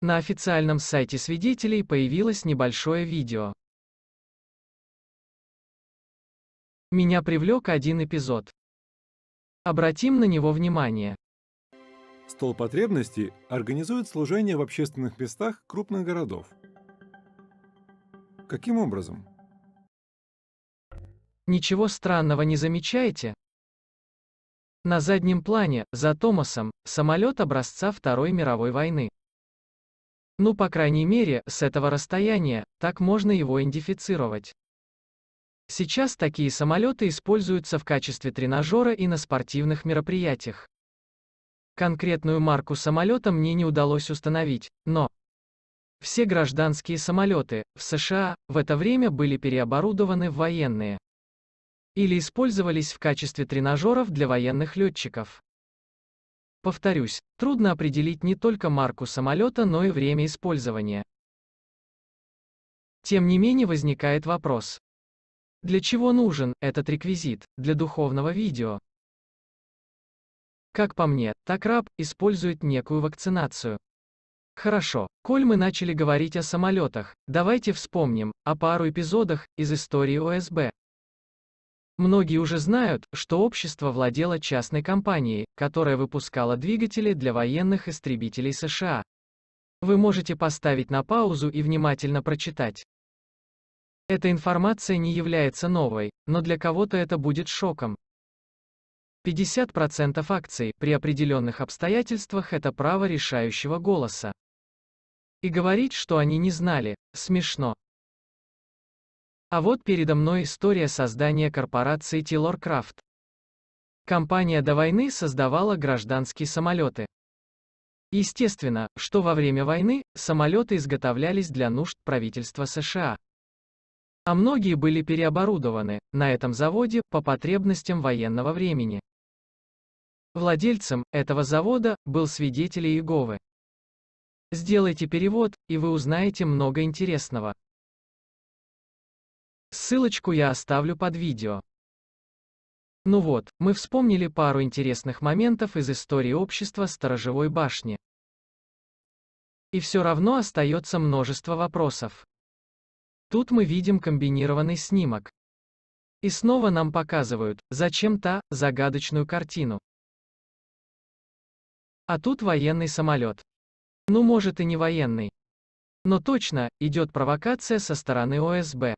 На официальном сайте свидетелей появилось небольшое видео. Меня привлек один эпизод. Обратим на него внимание. Стол потребностей организует служение в общественных местах крупных городов. Каким образом? Ничего странного не замечаете? На заднем плане, за Томасом, самолет образца Второй мировой войны. Ну по крайней мере, с этого расстояния, так можно его идентифицировать. Сейчас такие самолеты используются в качестве тренажера и на спортивных мероприятиях. Конкретную марку самолета мне не удалось установить, но все гражданские самолеты в США в это время были переоборудованы в военные или использовались в качестве тренажеров для военных летчиков. Повторюсь, трудно определить не только марку самолета, но и время использования. Тем не менее возникает вопрос. Для чего нужен этот реквизит? Для духовного видео. Как по мне, так раб использует некую вакцинацию. Хорошо, коль мы начали говорить о самолетах, давайте вспомним о пару эпизодах из истории ОСБ. Многие уже знают, что общество владело частной компанией, которая выпускала двигатели для военных истребителей США. Вы можете поставить на паузу и внимательно прочитать. Эта информация не является новой, но для кого-то это будет шоком. 50% акций при определенных обстоятельствах это право решающего голоса. И говорить, что они не знали, смешно. А вот передо мной история создания корпорации Тилоркрафт. Компания до войны создавала гражданские самолеты. Естественно, что во время войны самолеты изготовлялись для нужд правительства США. А многие были переоборудованы на этом заводе по потребностям военного времени. Владельцем этого завода был свидетель Иеговы. Сделайте перевод, и вы узнаете много интересного. Ссылочку я оставлю под видео. Ну вот, мы вспомнили пару интересных моментов из истории общества Сторожевой башни. И все равно остается множество вопросов. Тут мы видим комбинированный снимок. И снова нам показывают, зачем та, загадочную картину. А тут военный самолет. Ну может и не военный. Но точно, идет провокация со стороны ОСБ.